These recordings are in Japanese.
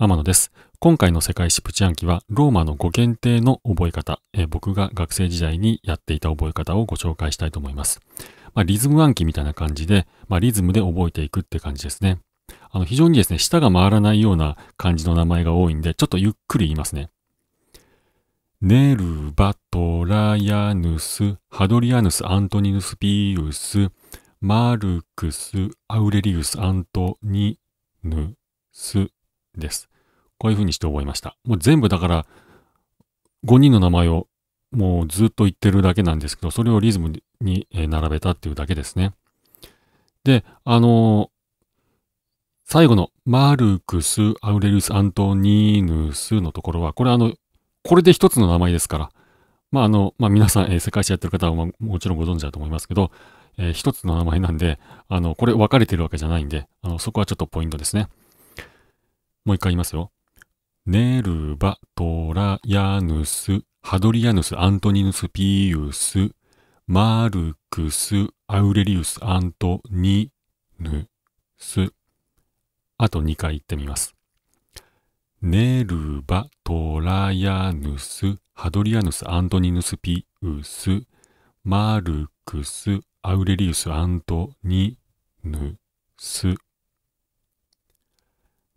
天野です。今回の世界史プチ暗記は、ローマの語源定の覚え方、え僕が学生時代にやっていた覚え方をご紹介したいと思います。まあ、リズム暗記みたいな感じで、まあ、リズムで覚えていくって感じですね。あの非常にですね、舌が回らないような感じの名前が多いんで、ちょっとゆっくり言いますね。ネルバトラヤヌス、ハドリアヌス、アントニヌスピウス、マルクス、アウレリウス、アントニヌス、です。こういうふうにして覚えました。もう全部だから、5人の名前をもうずっと言ってるだけなんですけど、それをリズムに並べたっていうだけですね。で、あのー、最後のマルクス・アウレルス・アントニーヌスのところは、これあの、これで一つの名前ですから、まああの、まあ皆さん、えー、世界史やってる方はももちろんご存知だと思いますけど、えー、一つの名前なんで、あの、これ分かれてるわけじゃないんで、あの、そこはちょっとポイントですね。もう一回言いますよ。ネルバ、トラヤヌス、ハドリアヌス、アントニヌス、ピース、マルクス、アウレリウス、アントニヌス。あと2回言ってみます。ネルバ、トラヤヌス、ハドリアヌス、アントニヌス、ピウス、マルクス、アウレリウス、アントニヌス。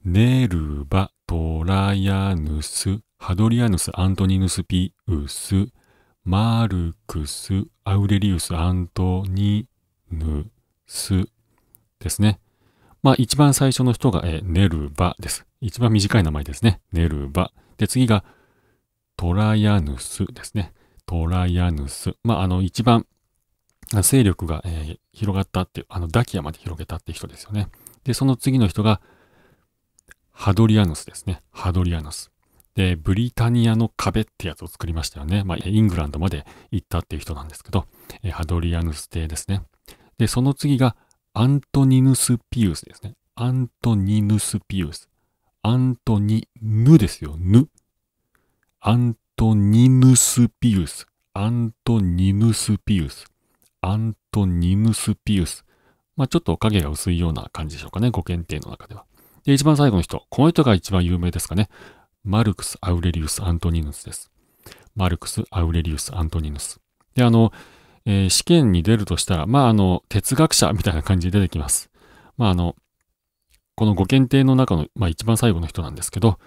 ネルバ、トラヤヌス、ハドリアヌス、アントニヌスピウス、マルクス、アウレリウス、アントニヌスですね。まあ一番最初の人が、えネルバです。一番短い名前ですね。ネルバ。で、次がトラヤヌスですね。トラヤヌス。まああの一番勢力が、えー、広がったっていう、あのダキアまで広げたって人ですよね。で、その次の人がハドリアヌスですね。ハドリアヌス。で、ブリタニアの壁ってやつを作りましたよね。まあ、イングランドまで行ったっていう人なんですけど、えハドリアヌス帝ですね。で、その次がアントニヌス・ピウスですね。アントニヌス・ピウス。アントニ、ヌですよ、ヌ。アントニヌス・ピウス。アントニヌス・ピウス。アントニヌス・ピウス。まあ、ちょっと影が薄いような感じでしょうかね、ご検定の中では。で、一番最後の人。この人が一番有名ですかね。マルクス・アウレリウス・アントニヌスです。マルクス・アウレリウス・アントニヌス。で、あの、えー、試験に出るとしたら、まあ、あの、哲学者みたいな感じで出てきます。まあ、あの、このご検定の中の、まあ、一番最後の人なんですけど、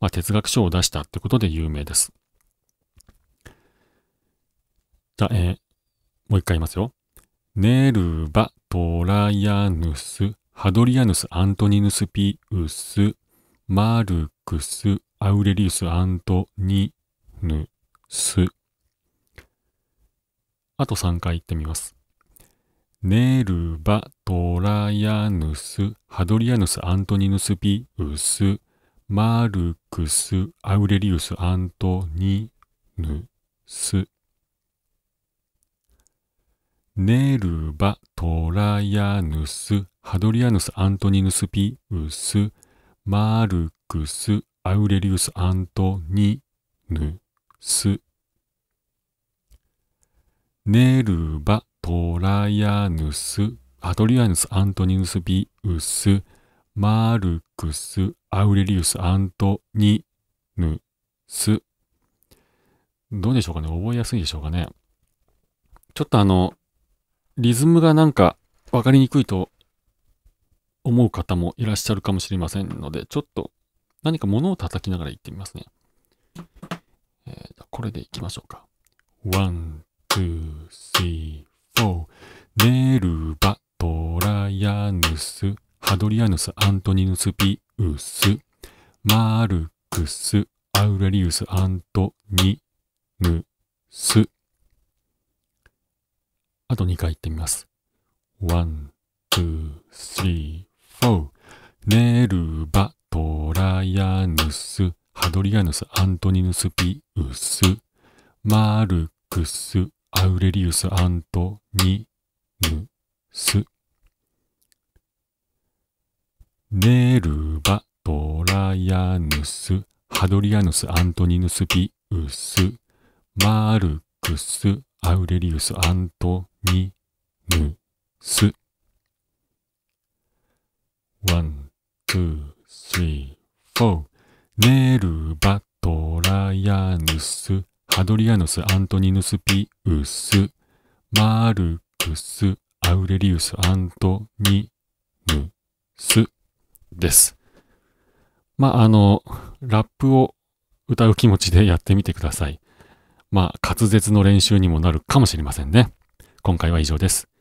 まあ、哲学書を出したってことで有名です。じゃ、えー、もう一回言いますよ。ネルバ・トラヤヌス・ハドリアヌス・アントニヌス・ピウス、マルクス・アウレリウス・アントニヌス。あと3回言ってみます。ネルバ・トラヤヌス、ハドリアヌス・アントニヌス・ピウス、マルクス・アウレリウス・アントニヌス。ネルバ・トラヤヌス、ハドリアヌス・アントニヌス・ピウス、マルクス・アウレリウス・アントニヌス、ネルバ・トライアヌス、ハドリアヌス・アントニヌス・ピウス、マルクス・アウレリウス・アントニヌス。どうでしょうかね覚えやすいでしょうかねちょっとあの、リズムがなんか分かりにくいと思う方もいらっしゃるかもしれませんので、ちょっと何か物を叩きながら言ってみますね。えー、じこれでいきましょうか。one, two, three, four. ネルバ、トラヤヌス、ハドリアヌス、アントニヌス、ピウス、マルクス、アウレリウス、アントニヌス。あと2回言ってみます。one, two, three, ネルバ、トラヤヌス、ハドリアヌス、アントニヌス、ピウス、マルクス、アウレリウス、アントニヌス。ネルバ、トラヤヌス、ハドリアヌス、アントニヌス、ピウス、マルクス、アウレリウス、アントニヌス。ワン、ネルバトラヤヌスハドリアヌスアントニヌスピウスマルクスアウレリウスアントニヌスです。まあ、あの、ラップを歌う気持ちでやってみてください。まあ、滑舌の練習にもなるかもしれませんね。今回は以上です。